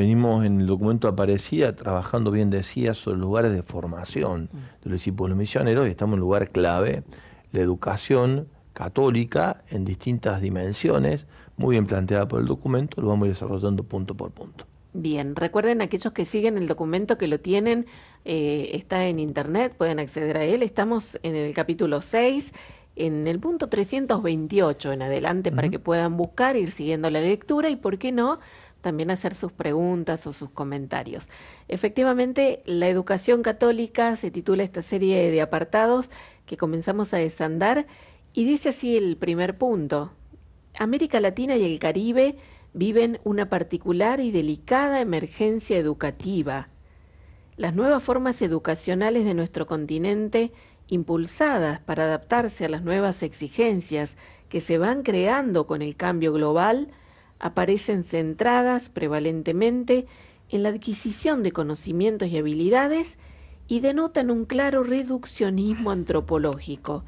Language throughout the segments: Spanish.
Venimos en el documento aparecía trabajando, bien decía, sobre lugares de formación mm. de los discípulos misioneros y estamos en un lugar clave, la educación católica en distintas dimensiones, muy bien planteada por el documento, lo vamos a ir desarrollando punto por punto. Bien, recuerden aquellos que siguen el documento que lo tienen, eh, está en internet, pueden acceder a él. Estamos en el capítulo 6, en el punto 328 en adelante, para que puedan buscar, ir siguiendo la lectura y, ¿por qué no?, también hacer sus preguntas o sus comentarios. Efectivamente, la educación católica se titula esta serie de apartados que comenzamos a desandar y dice así el primer punto. América Latina y el Caribe viven una particular y delicada emergencia educativa. Las nuevas formas educacionales de nuestro continente, impulsadas para adaptarse a las nuevas exigencias que se van creando con el cambio global, aparecen centradas prevalentemente en la adquisición de conocimientos y habilidades y denotan un claro reduccionismo antropológico,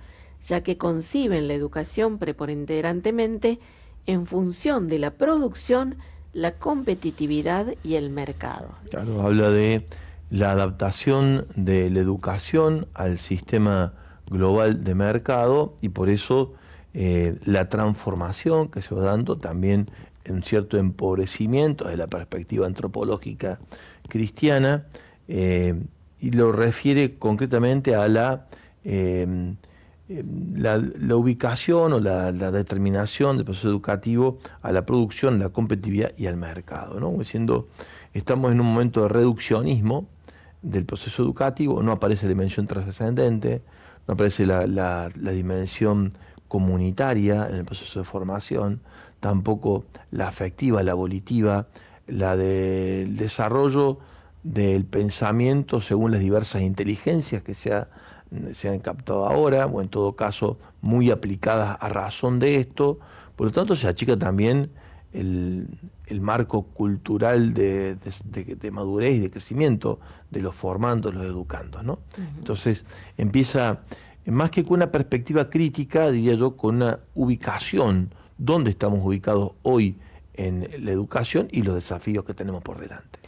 ya que conciben la educación preponderantemente en función de la producción, la competitividad y el mercado. Claro, habla de la adaptación de la educación al sistema global de mercado y por eso eh, la transformación que se va dando también un cierto empobrecimiento de la perspectiva antropológica cristiana, eh, y lo refiere concretamente a la, em, em, la, ubicación o la, determinación del proceso educativo a la producción, la competitividad y al mercado. ¿no? estamos en un momento de reduccionismo del proceso educativo, no aparece la dimensión trascendente, no aparece la dimensión comunitaria en el proceso de formación, tampoco la afectiva, la volitiva, la del desarrollo del pensamiento según las diversas inteligencias que se, ha, se han captado ahora, o en todo caso muy aplicadas a razón de esto. Por lo tanto, se achica también el, marco cultural de, madurez y de crecimiento de los formando los educando Entonces, empieza, más que con una perspectiva crítica, diría yo, con una ubicación dónde estamos ubicados hoy en la educación y los desafíos que tenemos por delante.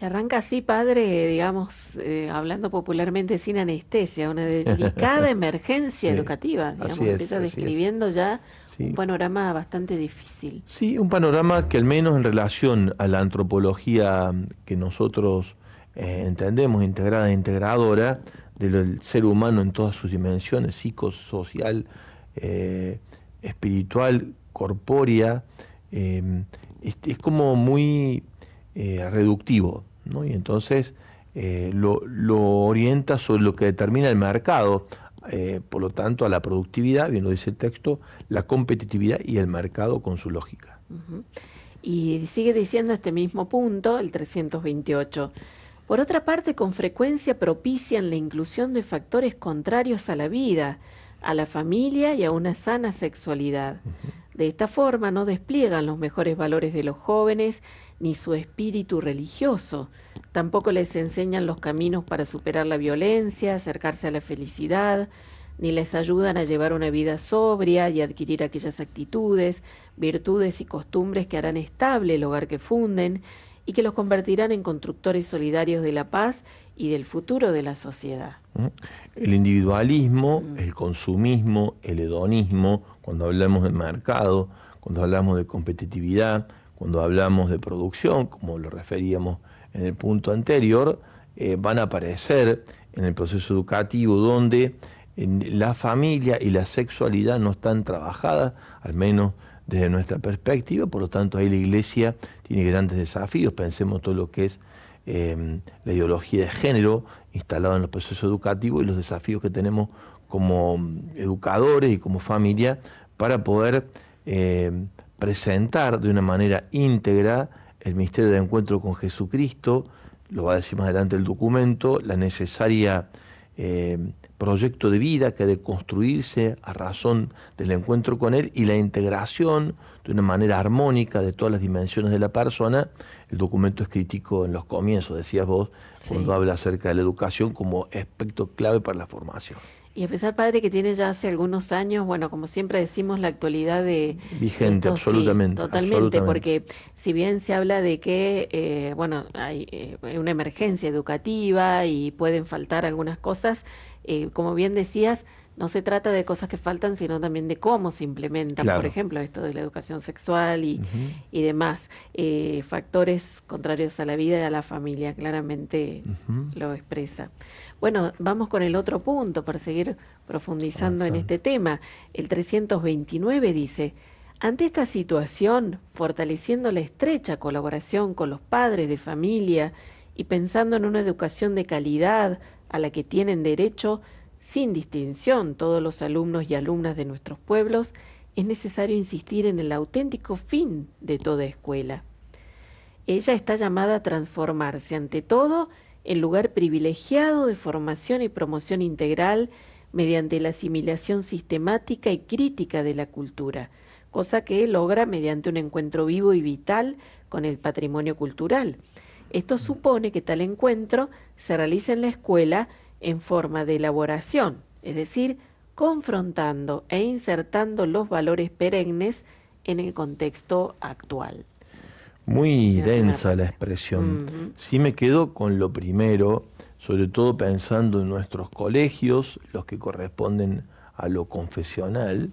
Y arranca así, padre, digamos, eh, hablando popularmente sin anestesia, una delicada emergencia educativa. Digamos, así empieza describiendo ya un panorama bastante difícil. Sí, un panorama que al menos en relación a la antropología que nosotros eh, entendemos integrada e integradora del ser humano en todas sus dimensiones, psicosocial, eh, espiritual, corpórea, em, es, como muy eh, reductivo, Y entonces eh, lo, orienta sobre lo que determina el mercado, eh, por lo tanto a la productividad, bien lo dice el texto, la competitividad y el mercado con su lógica. Y sigue diciendo este mismo punto, el 328. Por otra parte, con frecuencia propician la inclusión de factores contrarios a la vida, a la familia y a una sana sexualidad. De esta forma no despliegan los mejores valores de los jóvenes ni su espíritu religioso. Tampoco les enseñan los caminos para superar la violencia, acercarse a la felicidad, ni les ayudan a llevar una vida sobria y adquirir aquellas actitudes, virtudes y costumbres que harán estable el hogar que funden y que los convertirán en constructores solidarios de la paz y del futuro de la sociedad. ¿Mm? El individualismo, mm. el consumismo, el hedonismo, cuando hablamos de mercado, cuando hablamos de competitividad, cuando hablamos de producción, como lo referíamos en el punto anterior, eh, van a aparecer en el proceso educativo donde la familia y la sexualidad no están trabajadas, al menos desde nuestra perspectiva, por lo tanto ahí la iglesia tiene grandes desafíos, pensemos todo lo que es Em, la ideología de género instalada en los procesos educativos y los desafíos que tenemos como em, educadores y como familia para poder em, presentar de una manera íntegra el misterio de encuentro con Jesucristo, lo va a decir más adelante el documento, la necesaria proyecto de vida que ha de construirse a razón del encuentro con Él y la integración de una manera armónica de todas las dimensiones de la persona. El documento es crítico en los comienzos, decías vos, cuando habla acerca de la educación como aspecto clave para la formación. Y a pesar, padre, que tiene ya hace algunos años, bueno, como siempre decimos, la actualidad de... Vigente, absolutamente. totalmente, porque si bien se habla de que, eh, bueno, hay eh, una emergencia educativa y pueden faltar algunas cosas, eh, como bien decías, no se trata de cosas que faltan, sino también de cómo se implementan, por ejemplo, esto de la educación sexual y, demás. Eh, factores contrarios a la vida y a la familia, claramente lo expresa. Bueno, vamos con el otro punto para seguir profundizando en este tema. El 329 dice, ante esta situación, fortaleciendo la estrecha colaboración con los padres de familia y pensando en una educación de calidad a la que tienen derecho, sin distinción todos los alumnos y alumnas de nuestros pueblos, es necesario insistir en el auténtico fin de toda escuela. Ella está llamada a transformarse ante todo en lugar privilegiado de formación y promoción integral mediante la asimilación sistemática y crítica de la cultura, cosa que logra mediante un encuentro vivo y vital con el patrimonio cultural. Esto mm. supone que tal encuentro se realice en la escuela en forma de elaboración, es decir, confrontando e insertando los valores perennes en el contexto actual. Muy densa la expresión. Sí me quedo con lo primero, sobre todo pensando en nuestros colegios, los que corresponden a lo confesional,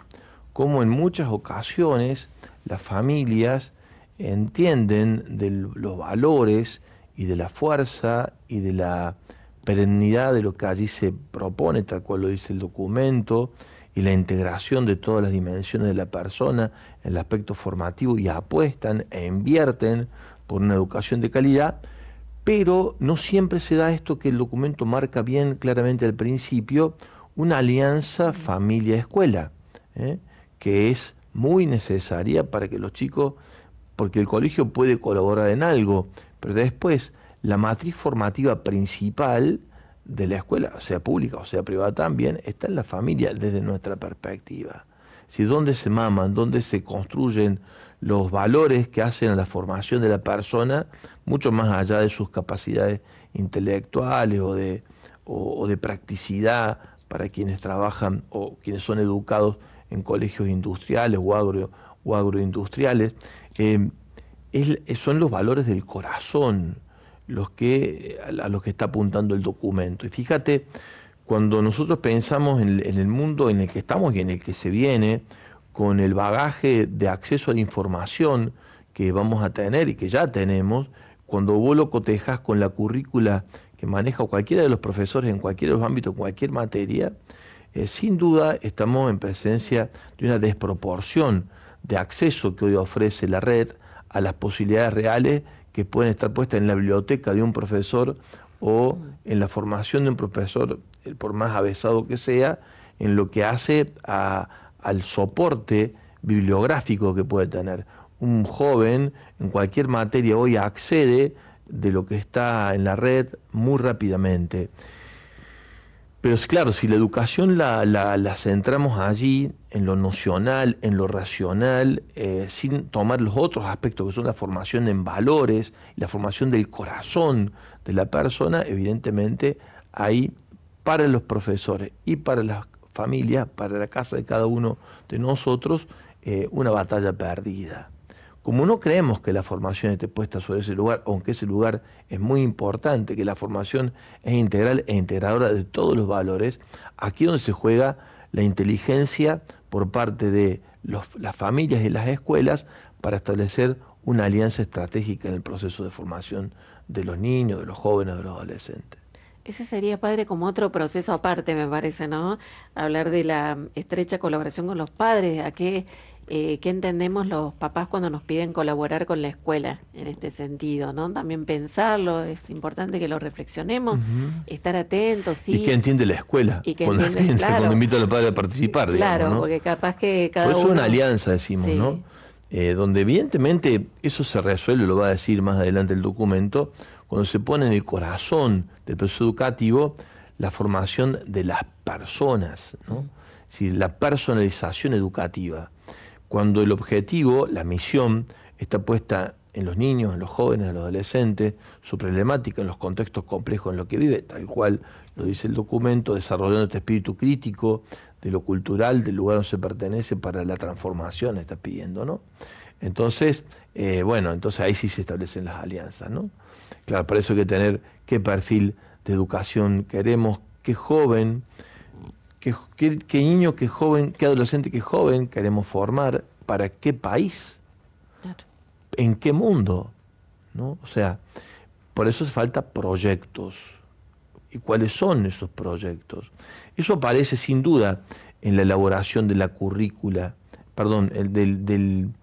como en muchas ocasiones las familias entienden de los valores y de la fuerza y de la perennidad de lo que allí se propone, tal cual lo dice el documento, y la integración de todas las dimensiones de la persona en el aspecto formativo y apuestan e invierten por una educación de calidad, pero no siempre se da esto que el documento marca bien claramente al principio, una alianza familia-escuela, ¿eh? que es muy necesaria para que los chicos, porque el colegio puede colaborar en algo, pero después la matriz formativa principal de la escuela, sea pública o sea privada también, está en la familia desde nuestra perspectiva. Si dónde se maman, dónde se construyen los valores que hacen a la formación de la persona, mucho más allá de sus capacidades intelectuales o de, de practicidad para quienes trabajan o quienes son educados en colegios industriales o, agro, o agroindustriales, eh, son los valores del corazón, los que, eh, a los que está apuntando el documento. Y fíjate, cuando nosotros pensamos en, el mundo en el que estamos y en el que se viene, con el bagaje de acceso a la información que vamos a tener y que ya tenemos, cuando vos lo cotejas con la currícula que maneja cualquiera de los profesores en cualquier de los ámbitos, en cualquier materia, eh, sin duda estamos en presencia de una desproporción de acceso que hoy ofrece la red a las posibilidades reales que pueden estar puestas en la biblioteca de un profesor o en la formación de un profesor, eh, por más avesado que sea, en lo que hace al soporte bibliográfico que puede tener. Un joven en cualquier materia hoy accede de lo que está en la red muy rápidamente. Pero es claro, si la educación la, centramos allí, en lo nocional, en lo racional, eh, sin tomar los otros aspectos que son la formación en valores, la formación del corazón de la persona, evidentemente hay para los profesores y para las familias, para la casa de cada uno de nosotros, eh, una batalla perdida. Como no creemos que la formación esté puesta sobre ese lugar, aunque ese lugar es muy importante, que la formación es integral e integradora de todos los valores, aquí donde se juega la inteligencia por parte de las familias y las escuelas para establecer una alianza estratégica en el proceso de formación de los niños, de los jóvenes, de los adolescentes. Ese sería, padre, como otro proceso aparte, me parece, ¿no? Hablar de la estrecha colaboración con los padres, a qué eh, qué entendemos los papás cuando nos piden colaborar con la escuela en este sentido, ¿no? También pensarlo, es importante que lo reflexionemos, estar atentos, Y qué entiende la escuela. cuando, cuando invita a los padres a participar, Claro, porque capaz que cada Por eso una alianza, decimos, ¿no? Eh, donde evidentemente eso se resuelve, lo va a decir más adelante el documento, cuando se pone en el corazón del proceso educativo la formación de las personas, ¿no? Es decir, la personalización educativa cuando el objetivo, la misión, está puesta en los niños, en los jóvenes, en los adolescentes, su problemática, en los contextos complejos en los que vive, tal cual lo dice el documento, desarrollando este espíritu crítico de lo cultural, del lugar donde se pertenece para la transformación, está pidiendo, Entonces, eh, bueno, entonces ahí sí se establecen las alianzas, ¿no? Claro, para eso hay que tener qué perfil de educación queremos, qué joven, qué, niño, qué joven, qué adolescente, qué joven queremos formar, para qué país, en qué mundo. ¿no? O sea, por eso hace falta proyectos. ¿Y cuáles son esos proyectos? Eso aparece sin duda en la elaboración de la currícula, perdón, del,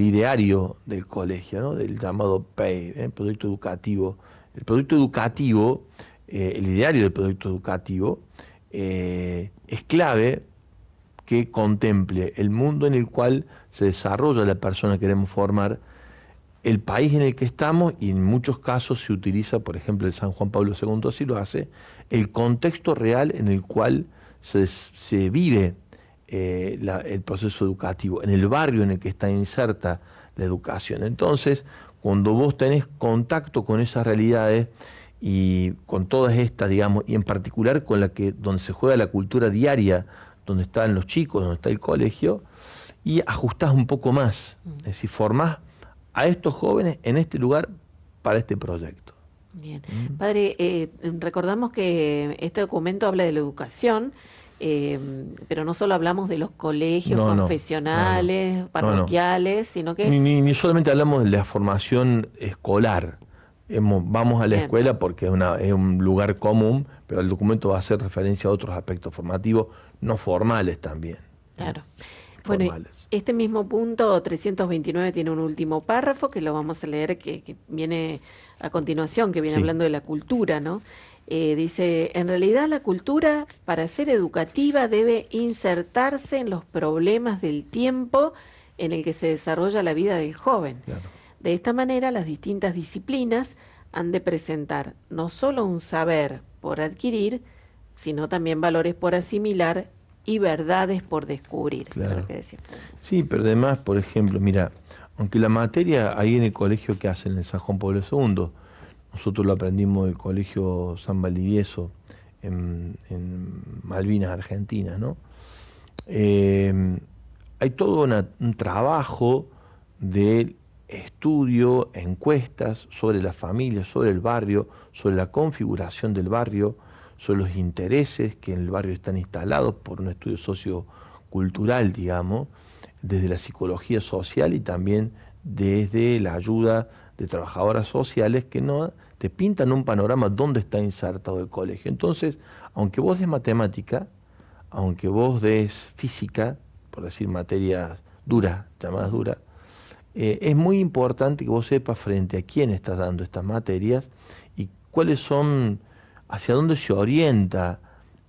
ideario del colegio, del llamado PEI, ¿eh? proyecto educativo. El proyecto educativo, eh, el ideario del proyecto educativo, eh, es clave que contemple el mundo en el cual se desarrolla la persona que queremos formar, el país en el que estamos, y en muchos casos se utiliza, por ejemplo, el San Juan Pablo II así lo hace, el contexto real en el cual se, vive eh, el proceso educativo, en el barrio en el que está inserta la educación. Entonces, cuando vos tenés contacto con esas realidades, y con todas estas, digamos, y en particular con la que donde se juega la cultura diaria, donde están los chicos, donde está el colegio, y ajustás un poco más, mm. es decir, formás a estos jóvenes en este lugar para este proyecto. Bien. Mm. Padre, eh, recordamos que este documento habla de la educación, em, pero no solo hablamos de los colegios confesionales, parroquiales, sino que... ni solamente hablamos de la formación escolar, vamos a la escuela porque es, un lugar común, pero el documento va a hacer referencia a otros aspectos formativos no formales también. Claro. Bueno, este mismo punto 329 tiene un último párrafo que lo vamos a leer, que, viene a continuación, que viene hablando de la cultura, ¿no? Eh, dice, en realidad la cultura, para ser educativa, debe insertarse en los problemas del tiempo en el que se desarrolla la vida del joven. Claro. De esta manera, las distintas disciplinas han de presentar no solo un saber por adquirir, sino también valores por asimilar y verdades por descubrir. sí, pero además, por ejemplo, mira, aunque la materia ahí en el colegio que hacen en San Juan Pablo II, nosotros lo aprendimos en el colegio San Valdivieso en, Malvinas, Argentina, ¿no? Eh, hay todo un trabajo de estudio, encuestas sobre la familia, sobre el barrio, sobre la configuración del barrio, sobre los intereses que en el barrio están instalados por un estudio sociocultural, digamos, desde la psicología social y también desde la ayuda de trabajadoras sociales que no te pintan un panorama dónde está insertado el colegio. Entonces, aunque vos des matemática, aunque vos des física, por decir materias duras, llamadas duras, eh, es muy importante que vos sepas frente a quién estás dando estas materias y cuáles son, hacia dónde se orienta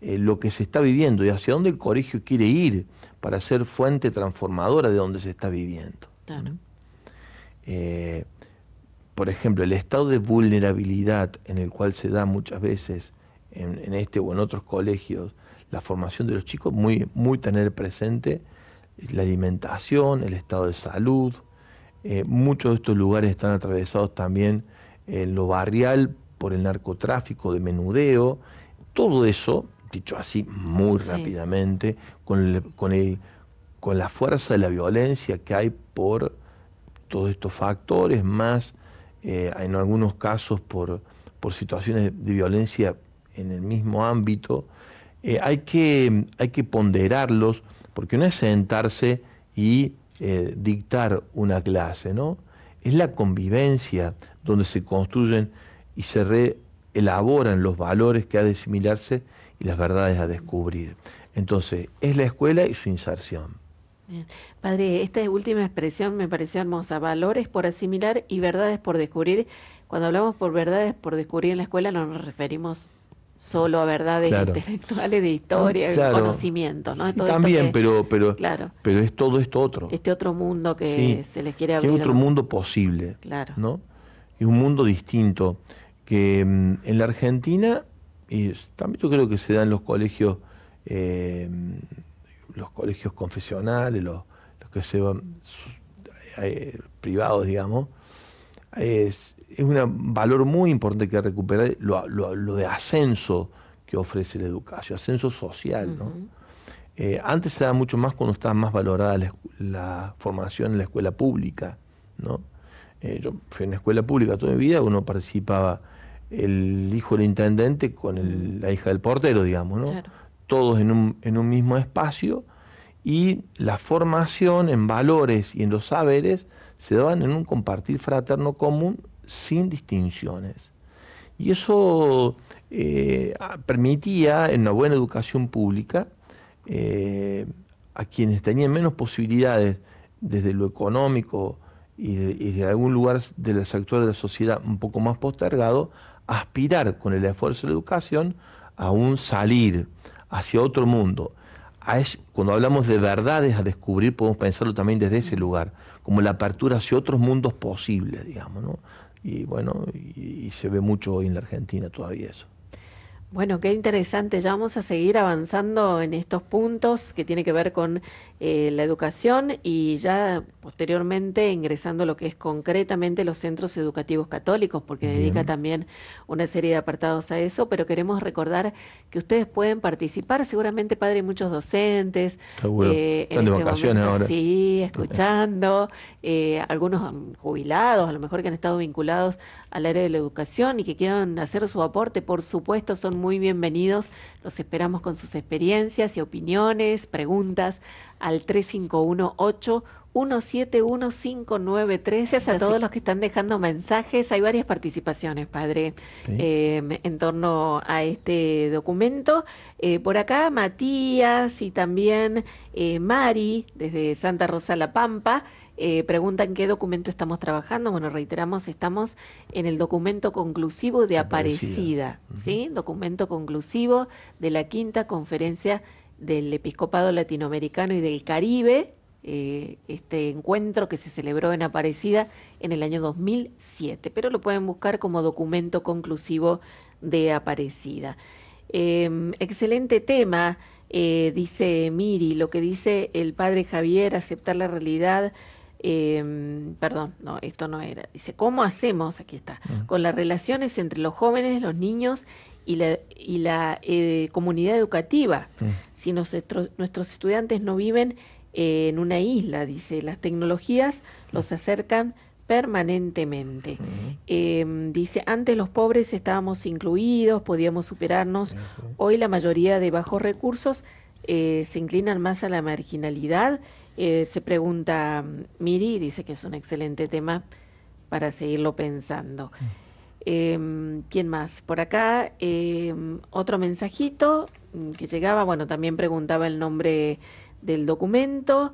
eh, lo que se está viviendo y hacia dónde el colegio quiere ir para ser fuente transformadora de donde se está viviendo. Eh, por ejemplo, el estado de vulnerabilidad en el cual se da muchas veces en, este o en otros colegios la formación de los chicos, muy tener presente la alimentación, el estado de salud, eh, muchos de estos lugares están atravesados también en lo barrial por el narcotráfico de menudeo. Todo eso, dicho así muy rápidamente, con, con, la fuerza de la violencia que hay por todos estos factores, más eh, en algunos casos por, por situaciones de, violencia en el mismo ámbito, eh, hay, que, hay que ponderarlos, porque no es sentarse y eh, dictar una clase, ¿no? Es la convivencia donde se construyen y se reelaboran los valores que ha de asimilarse y las verdades a descubrir. Entonces, es la escuela y su inserción. Padre, esta última expresión me pareció hermosa, valores por asimilar y verdades por descubrir. Cuando hablamos por verdades por descubrir en la escuela no nos referimos solo a verdades intelectuales de historia, conocimiento, ¿no? También, pero, pero, pero es todo esto otro. Este otro mundo que se les quiere abrir. otro mundo posible, claro. ¿no? Y un mundo distinto que mm, en la Argentina y también yo creo que se dan los colegios eh, los colegios confesionales los, los que se van eh, privados digamos es, es un valor muy importante que recuperar lo, lo, de ascenso que ofrece la educación, ascenso social. Eh, antes se daba mucho más cuando estaba más valorada la, formación en la escuela pública. ¿no? Eh, yo fui en la escuela pública toda mi vida, uno participaba el hijo del intendente con la hija del portero, digamos, ¿no? todos en un, en un mismo espacio y la formación en valores y en los saberes se daban en un compartir fraterno común sin distinciones. Y eso eh, permitía, en una buena educación pública, eh, a quienes tenían menos posibilidades desde lo económico y de, algún lugar del sector de la sociedad un poco más postergado, aspirar con el esfuerzo de la educación a un salir hacia otro mundo. Cuando hablamos de verdades a descubrir, podemos pensarlo también desde ese lugar, como la apertura hacia otros mundos posibles, digamos, ¿no? y bueno, y, se ve mucho hoy en la Argentina todavía eso. Bueno, qué interesante. Ya vamos a seguir avanzando en estos puntos que tiene que ver con eh, la educación y ya posteriormente ingresando lo que es concretamente los centros educativos católicos, porque dedica también una serie de apartados a eso, pero queremos recordar que ustedes pueden participar, seguramente padre muchos docentes. Eh, de este vacaciones ahora. Sí, escuchando, eh, algunos mm, jubilados, a lo mejor que han estado vinculados al área de la educación y que quieran hacer su aporte, por supuesto, son muy bienvenidos. Los esperamos con sus experiencias y opiniones, preguntas al 3518 171593. Gracias a todos los que están dejando mensajes. Hay varias participaciones, padre, em, en torno a este documento. Eh, por acá Matías y también eh, Mari desde Santa Rosa La Pampa. Eh, preguntan qué documento estamos trabajando. Bueno, reiteramos, estamos en el documento conclusivo de Aparecida, ¿sí? Documento conclusivo de la quinta conferencia del Episcopado Latinoamericano y del Caribe, eh, este encuentro que se celebró en Aparecida en el año 2007, pero lo pueden buscar como documento conclusivo de Aparecida. Em, excelente tema, eh, dice Miri, lo que dice el padre Javier, aceptar la realidad Em, perdón, no, esto no era, dice, ¿cómo hacemos, aquí está, con las relaciones entre los jóvenes, los niños y la, eh, comunidad educativa? Si nuestros estudiantes no viven eh, en una isla, dice, las tecnologías los acercan permanentemente. Em, dice, antes los pobres estábamos incluidos, podíamos superarnos, hoy la mayoría de bajos recursos eh, se inclinan más a la marginalidad eh, se pregunta mm, Miri, dice que es un excelente tema para seguirlo pensando. Mm. Em, ¿Quién más? Por acá, em, otro mensajito mm, que llegaba, bueno, también preguntaba el nombre del documento.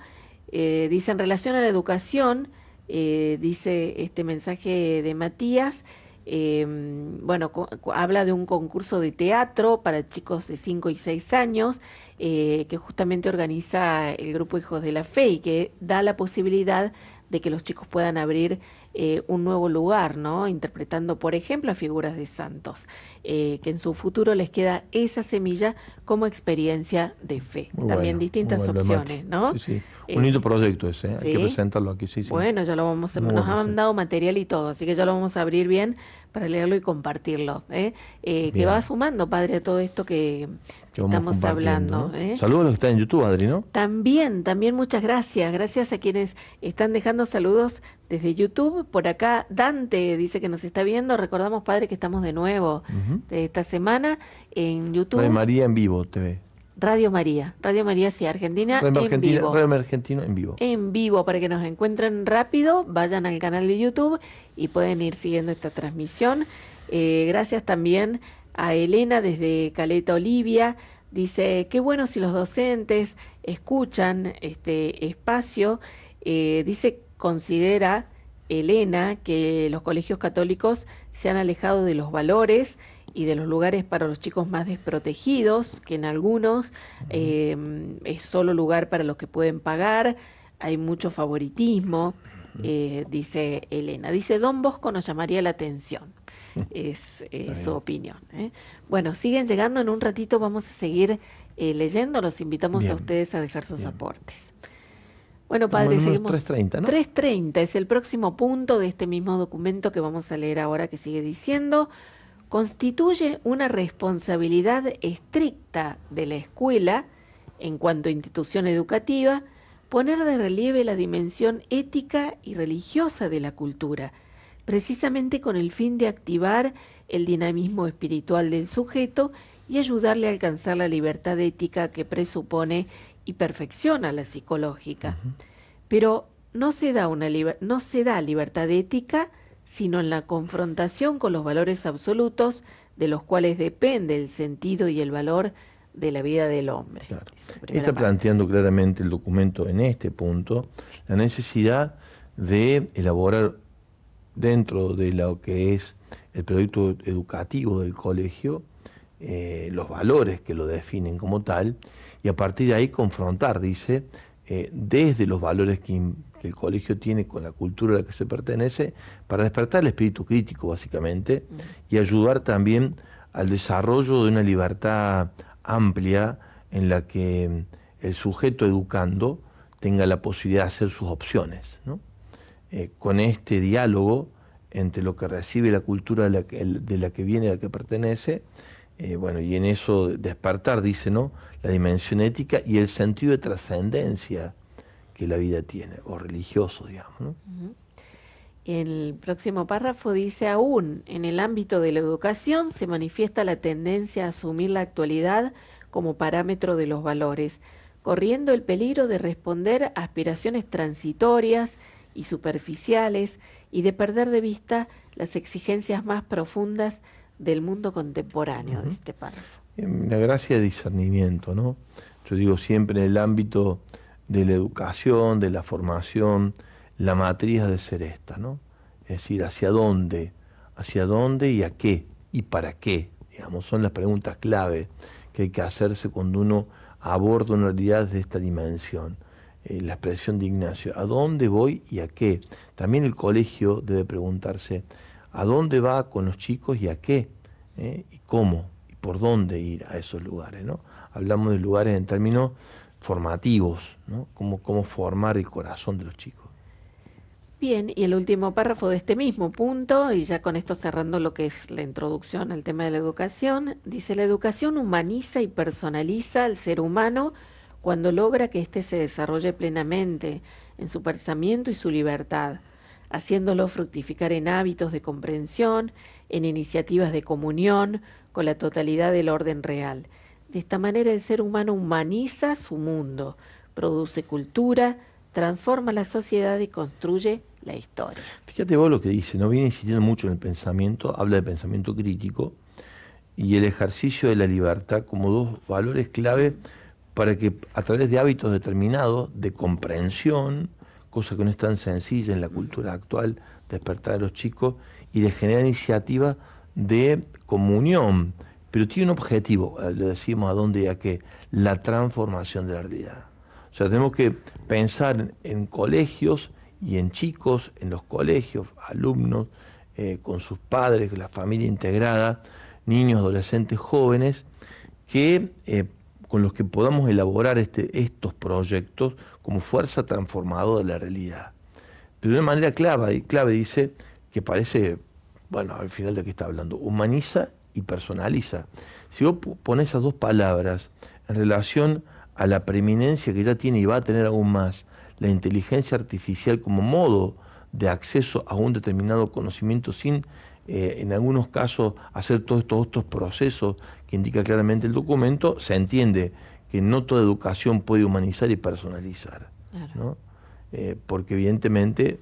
Eh, dice en relación a la educación, eh, dice este mensaje de Matías, Em, bueno, habla de un concurso de teatro para chicos de 5 y 6 años eh, que justamente organiza el grupo Hijos de la Fe y que da la posibilidad de que los chicos puedan abrir eh, un nuevo lugar, ¿no? Interpretando, por ejemplo, a figuras de santos, eh, que en su futuro les queda esa semilla como experiencia de fe. También distintas opciones, ¿no? Sí, un lindo proyecto ese, hay que presentarlo aquí, sí, sí. Bueno, ya lo vamos a, nos han dado material y todo, así que ya lo vamos a abrir bien para leerlo y compartirlo, ¿eh? Eh, que va sumando, padre, a todo esto que, estamos hablando. ¿eh? Saludos a los que están en YouTube, Adri, ¿no? También, también muchas gracias. Gracias a quienes están dejando saludos desde YouTube. Por acá, Dante dice que nos está viendo. Recordamos, padre, que estamos de nuevo esta semana en YouTube. María en vivo TV. Radio María, Radio María sí, Argentina, en vivo. en vivo. En vivo, para que nos encuentren rápido, vayan al canal de YouTube y pueden ir siguiendo esta transmisión. Eh, gracias también a Elena desde Caleta Olivia. Dice, qué bueno si los docentes escuchan este espacio. Eh, dice, considera Elena que los colegios católicos se han alejado de los valores y de los lugares para los chicos más desprotegidos, que en algunos em, es solo lugar para los que pueden pagar, hay mucho favoritismo, eh, dice Elena. Dice, Don Bosco nos llamaría la atención, es su opinión. ¿eh? Bueno, siguen llegando, en un ratito vamos a seguir eh, leyendo, los invitamos a ustedes a dejar sus aportes. Bueno, padre, seguimos. 3.30, ¿no? 3.30 es el próximo punto de este mismo documento que vamos a leer ahora que sigue diciendo constituye una responsabilidad estricta de la escuela, en cuanto a institución educativa, poner de relieve la dimensión ética y religiosa de la cultura, precisamente con el fin de activar el dinamismo espiritual del sujeto y ayudarle a alcanzar la libertad ética que presupone y perfecciona la psicológica. Pero no se da, una no se da libertad ética sino en la confrontación con los valores absolutos de los cuales depende el sentido y el valor de la vida del hombre. Está planteando claramente el documento en este punto la necesidad de elaborar dentro de lo que es el proyecto educativo del colegio eh, los valores que lo definen como tal y a partir de ahí confrontar, dice, eh, desde los valores que que el colegio tiene con la cultura a la que se pertenece, para despertar el espíritu crítico, básicamente, y ayudar también al desarrollo de una libertad amplia en la que mm, el sujeto educando tenga la posibilidad de hacer sus opciones. Eh, con este diálogo entre lo que recibe la cultura de la que, viene, a la que pertenece, eh, bueno, y en eso despertar, dice, ¿no? La dimensión ética y el sentido de trascendencia que la vida tiene, o religioso, digamos. El próximo párrafo dice aún, en el ámbito de la educación se manifiesta la tendencia a asumir la actualidad como parámetro de los valores, corriendo el peligro de responder a aspiraciones transitorias y superficiales y de perder de vista las exigencias más profundas del mundo contemporáneo, de este párrafo. Em, la gracia de discernimiento, ¿no? Yo digo siempre en el ámbito de la educación, de la formación, la matriz de ser esta, ¿no? Es decir, hacia dónde, hacia dónde y a qué y para qué, digamos, son las preguntas clave que hay que hacerse cuando uno aborda una realidad de esta dimensión. Eh, la expresión de Ignacio, ¿a dónde voy y a qué? También el colegio debe preguntarse, ¿a dónde va con los chicos y a qué? ¿Eh? ¿Y cómo? ¿Y por dónde ir a esos lugares? ¿no? Hablamos de lugares en términos formativos, ¿no? Cómo, cómo formar el corazón de los chicos. Bien, y el último párrafo de este mismo punto, y ya con esto cerrando lo que es la introducción al tema de la educación, dice, la educación humaniza y personaliza al ser humano cuando logra que éste se desarrolle plenamente en su pensamiento y su libertad, haciéndolo fructificar en hábitos de comprensión, en iniciativas de comunión con la totalidad del orden real, de esta manera el ser humano humaniza su mundo, produce cultura, transforma la sociedad y construye la historia. Fíjate vos lo que dice, no viene insistiendo mucho en el pensamiento, habla de pensamiento crítico y el ejercicio de la libertad como dos valores clave para que a través de hábitos determinados, de comprensión, cosa que no es tan sencilla en la cultura actual, despertar a los chicos y de generar iniciativa de comunión pero tiene un objetivo, eh, le decimos a dónde y a qué, la transformación de la realidad. O sea, tenemos que pensar en colegios y en chicos, en los colegios, alumnos, eh, con sus padres, la familia integrada, niños, adolescentes, jóvenes, que, eh, con los que podamos elaborar este, estos proyectos como fuerza transformadora de la realidad. Pero de una manera clave, clave dice, que parece, bueno, al final de qué está hablando, humaniza y personaliza. Si vos pones esas dos palabras en relación a la preeminencia que ya tiene y va a tener aún más la inteligencia artificial como modo de acceso a un determinado conocimiento sin, eh, en algunos casos, hacer todos estos procesos que indica claramente el documento, se entiende que no toda educación puede humanizar y personalizar, ¿no? Eh, porque evidentemente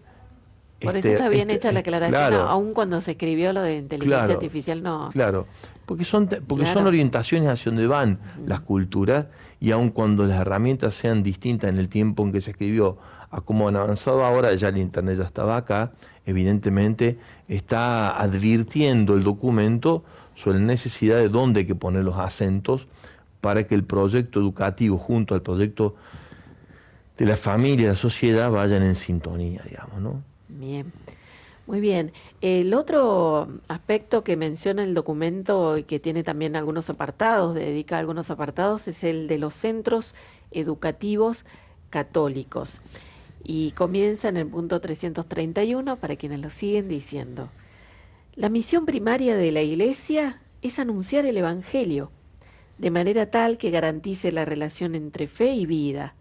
por eso este, está bien este, hecha la este, aclaración, aún cuando se escribió lo de inteligencia artificial no. Claro, porque son porque son orientaciones hacia donde van las culturas y aun cuando las herramientas sean distintas en el tiempo en que se escribió a cómo han avanzado ahora, ya el internet ya estaba acá, evidentemente está advirtiendo el documento sobre la necesidad de dónde hay que poner los acentos para que el proyecto educativo junto al proyecto de la familia, y la sociedad vayan en sintonía, digamos, ¿no? Bien. Muy bien. El otro aspecto que menciona el documento y que tiene también algunos apartados, dedica algunos apartados, es el de los centros educativos católicos. Y comienza en el punto 331 para quienes lo siguen diciendo. La misión primaria de la Iglesia es anunciar el Evangelio, de manera tal que garantice la relación entre fe y vida,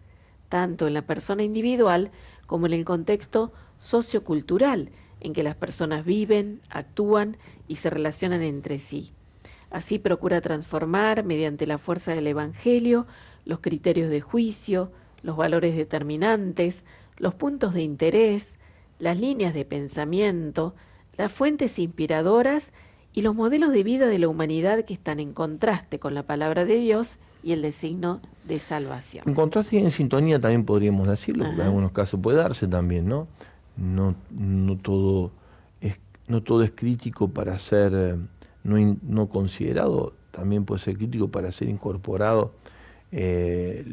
tanto en la persona individual como en el contexto sociocultural en que las personas viven, actúan y se relacionan entre sí. Así procura transformar, mediante la fuerza del Evangelio, los criterios de juicio, los valores determinantes, los puntos de interés, las líneas de pensamiento, las fuentes inspiradoras y los modelos de vida de la humanidad que están en contraste con la palabra de Dios y el designo de salvación. En contraste y en sintonía también podríamos decirlo, en algunos casos puede darse también, ¿no? no, no, todo, es, no todo es crítico para ser eh, no, considerado, también puede ser crítico para ser incorporado eh,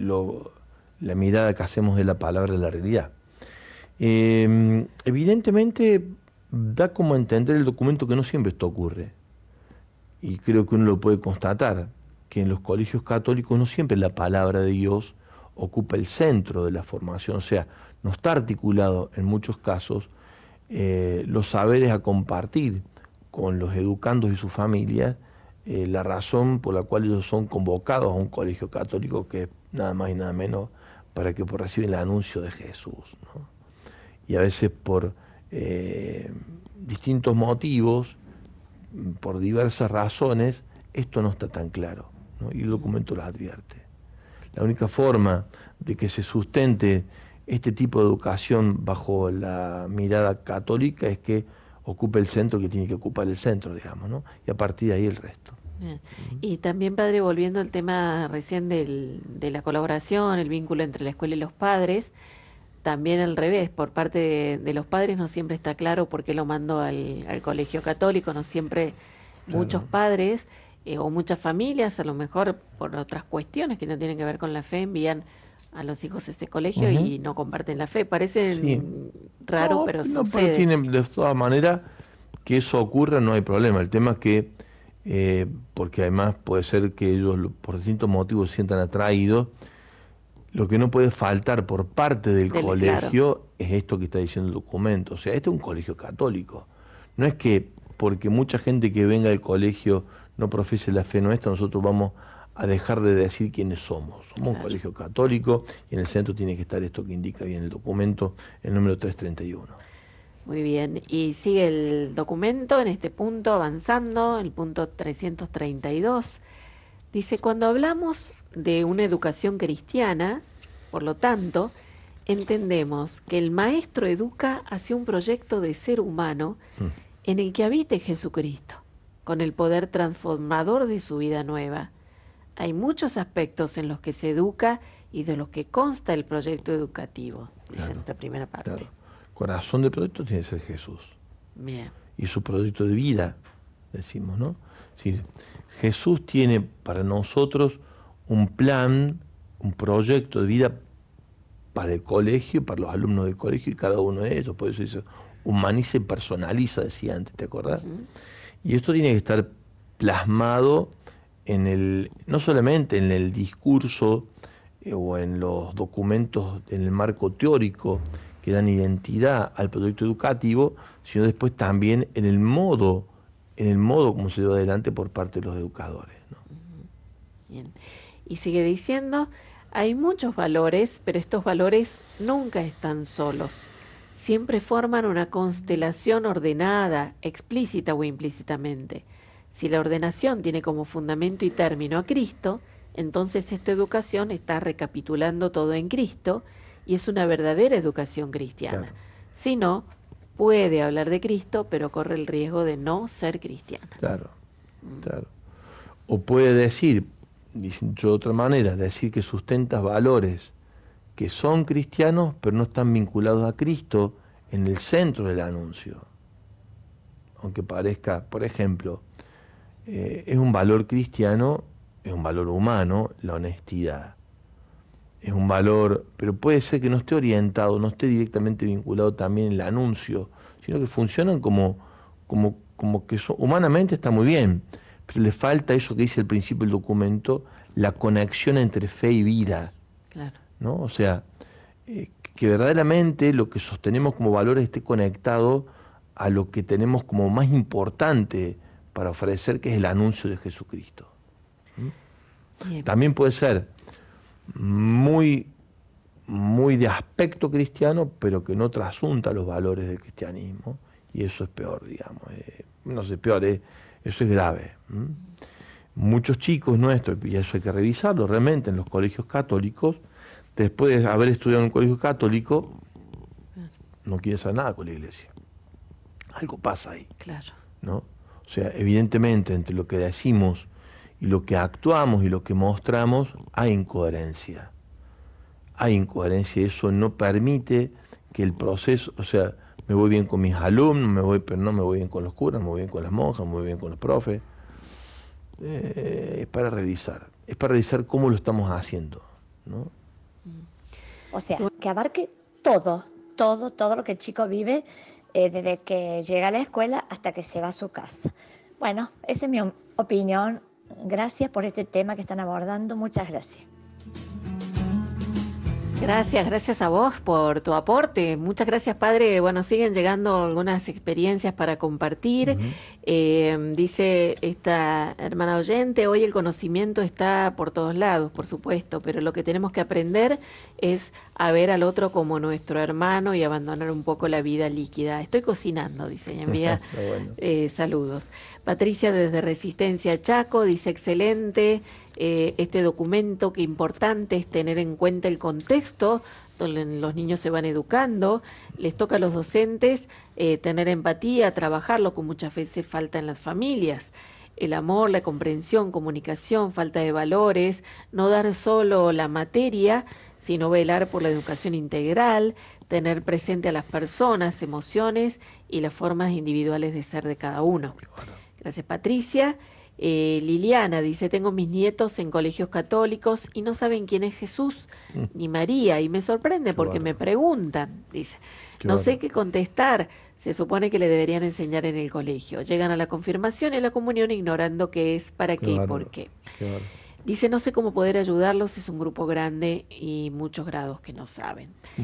la mirada que hacemos de la palabra de la realidad. Em, evidentemente da como a entender el documento que no siempre esto ocurre, y creo que uno lo puede constatar, que en los colegios católicos no siempre la palabra de Dios ocupa el centro de la formación, o sea, no está articulado en muchos casos eh, los saberes a compartir con los educandos y sus familias, eh, la razón por la cual ellos son convocados a un colegio católico que es nada más y nada menos para que reciban el anuncio de Jesús. Y a veces por eh, distintos motivos, por diversas razones, esto no está tan claro. Y el documento lo advierte. La única forma de que se sustente este tipo de educación bajo la mirada católica es que ocupe el centro que tiene que ocupar el centro, digamos, ¿no? Y a partir de ahí el resto. Y también, padre, volviendo al tema recién de la colaboración, el vínculo entre la escuela y los padres, también al revés, por parte de, los padres no siempre está claro por qué lo mando al, colegio católico, no siempre muchos padres eh, o muchas familias, a lo mejor por otras cuestiones que no tienen que ver con la fe, envían a los hijos este colegio y no comparten la fe. Parece raro, pero no, tienen, de todas maneras, que eso ocurra no hay problema. El tema es que, eh, porque además puede ser que ellos por distintos motivos se sientan atraídos, lo que no puede faltar por parte del, colegio es esto que está diciendo el documento. O sea, este es un colegio católico. No es que porque mucha gente que venga al colegio no profese la fe nuestra, nosotros vamos a a dejar de decir quiénes somos. Somos un colegio católico y en el centro tiene que estar esto que indica bien el documento, el número 331. Muy bien, y sigue el documento en este punto avanzando, el punto 332. Dice, cuando hablamos de una educación cristiana, por lo tanto, entendemos que el maestro educa hacia un proyecto de ser humano mm. en el que habite Jesucristo, con el poder transformador de su vida nueva hay muchos aspectos en los que se educa y de los que consta el proyecto educativo, dice nuestra primera parte. Corazón del proyecto tiene que ser Jesús. Bien. Y su proyecto de vida, decimos, ¿no? Es Jesús tiene para nosotros un plan, un proyecto de vida para el colegio, para los alumnos del colegio y cada uno de ellos. Por eso dice, humaniza y personaliza, decía antes, ¿te acordás? Y esto tiene que estar plasmado en el, no solamente en el discurso eh, o en los documentos, en el marco teórico que dan identidad al proyecto educativo, sino después también en el modo, en el modo como se dio adelante por parte de los educadores. Y sigue diciendo, hay muchos valores, pero estos valores nunca están solos. Siempre forman una constelación ordenada, explícita o implícitamente. Si la ordenación tiene como fundamento y término a Cristo, entonces esta educación está recapitulando todo en Cristo y es una verdadera educación cristiana. Si no, puede hablar de Cristo, pero corre el riesgo de no ser cristiana. Claro, mm. claro. O puede decir, dicho de otra manera, decir que sustentas valores que son cristianos, pero no están vinculados a Cristo en el centro del anuncio. Aunque parezca, por ejemplo, eh, es un valor cristiano, es un valor humano, la honestidad. Es un valor, pero puede ser que no esté orientado, no esté directamente vinculado también el anuncio, sino que funcionan como, como, que humanamente está muy bien, pero le falta eso que dice al principio del documento, la conexión entre fe y vida. Claro. ¿no? O sea, eh, que verdaderamente lo que sostenemos como valores esté conectado a lo que tenemos como más importante para ofrecer, que es el anuncio de Jesucristo. ¿Mm? También puede ser muy, muy de aspecto cristiano, pero que no trasunta los valores del cristianismo, y eso es peor, digamos. Eh, no sé, peor, eh, eso es grave. Muchos chicos nuestros, y eso hay que revisarlo realmente en los colegios católicos, después de haber estudiado en un colegio católico, no quiere saber nada con la iglesia. Algo pasa ahí. Claro. ¿no? O sea, evidentemente entre lo que decimos y lo que actuamos y lo que mostramos hay incoherencia. Hay incoherencia eso no permite que el proceso, o sea, me voy bien con mis alumnos, me voy, pero no me voy bien con los curas, me voy bien con las monjas, me voy bien con los profes. Eh, es para revisar, es para revisar cómo lo estamos haciendo. O sea, que abarque todo, todo, todo lo que el chico vive eh, desde que llega a la escuela hasta que se va a su casa. Bueno, esa es mi opinión. Gracias por este tema que están abordando. Muchas gracias. Gracias, gracias a vos por tu aporte. Muchas gracias, padre. Bueno, siguen llegando algunas experiencias para compartir. Eh, dice esta hermana oyente, hoy el conocimiento está por todos lados, por supuesto, pero lo que tenemos que aprender es a ver al otro como nuestro hermano y abandonar un poco la vida líquida. Estoy cocinando, dice, y envía eh, saludos. Patricia desde Resistencia Chaco dice, excelente. Eh, este documento, que importante es tener en cuenta el contexto donde los niños se van educando, les toca a los docentes eh, tener empatía, trabajar lo que muchas veces falta en las familias el amor, la comprensión, comunicación, falta de valores, no dar solo la materia, sino velar por la educación integral, tener presente a las personas, emociones y las formas individuales de ser de cada uno. Gracias Patricia. Eh, Liliana dice, tengo mis nietos en colegios católicos y no saben quién es Jesús mm. ni María y me sorprende porque me preguntan, dice, no sé qué contestar, se supone que le deberían enseñar en el colegio. Llegan a la confirmación y a la comunión ignorando qué es, para qué, y por qué. Dice, no sé cómo poder ayudarlos, es un grupo grande y muchos grados que no saben.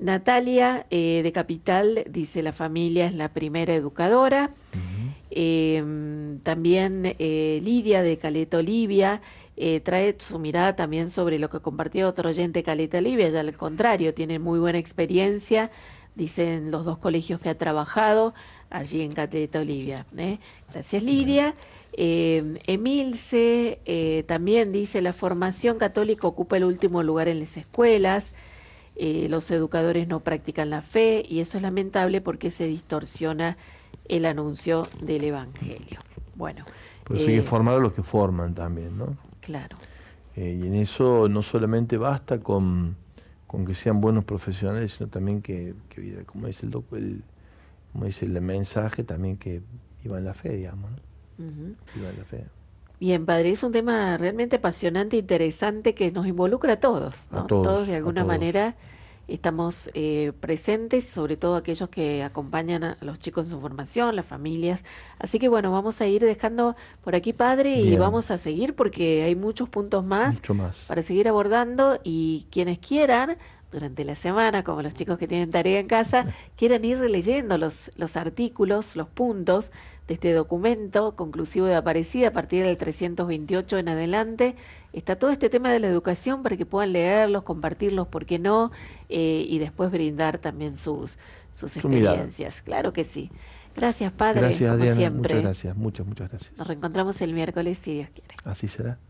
Natalia, eh, de Capital, dice, la familia es la primera educadora. Em, también eh, Lidia de Caleta Olivia eh, trae su mirada también sobre lo que compartió otro oyente Caleta Olivia, ya al contrario, tiene muy buena experiencia, dicen los dos colegios que ha trabajado allí en Caleta Olivia. ¿eh? Gracias Lidia. Em, Emilce también dice, la formación católica ocupa el último lugar en las escuelas. los educadores no practican la fe y eso es lamentable porque se distorsiona el anuncio del Evangelio. Bueno. Por eso que formar a los que forman también, ¿no? Claro. Eh, y en eso no solamente basta con, con, que sean buenos profesionales, sino también que, como dice el, como dice el mensaje, también que vivan la fe, digamos, ¿no? la fe. Bien, padre, es un tema realmente apasionante, interesante, que nos involucra a todos, ¿no? A todos, de alguna manera Estamos eh, presentes, sobre todo aquellos que acompañan a los chicos en su formación, las familias. Así que bueno, vamos a ir dejando por aquí, padre, y vamos a seguir porque hay muchos puntos más, más para seguir abordando y quienes quieran durante la semana, como los chicos que tienen tarea en casa, quieran ir releyendo los, los artículos, los puntos este documento conclusivo de Aparecida a partir del 328 en adelante. Está todo este tema de la educación para que puedan leerlos, compartirlos, ¿por qué no? Eh, y después brindar también sus, sus experiencias. Claro que sí. Gracias, padre, como siempre. gracias, muchas, muchas gracias. Nos reencontramos el miércoles si Dios quiere. Así será.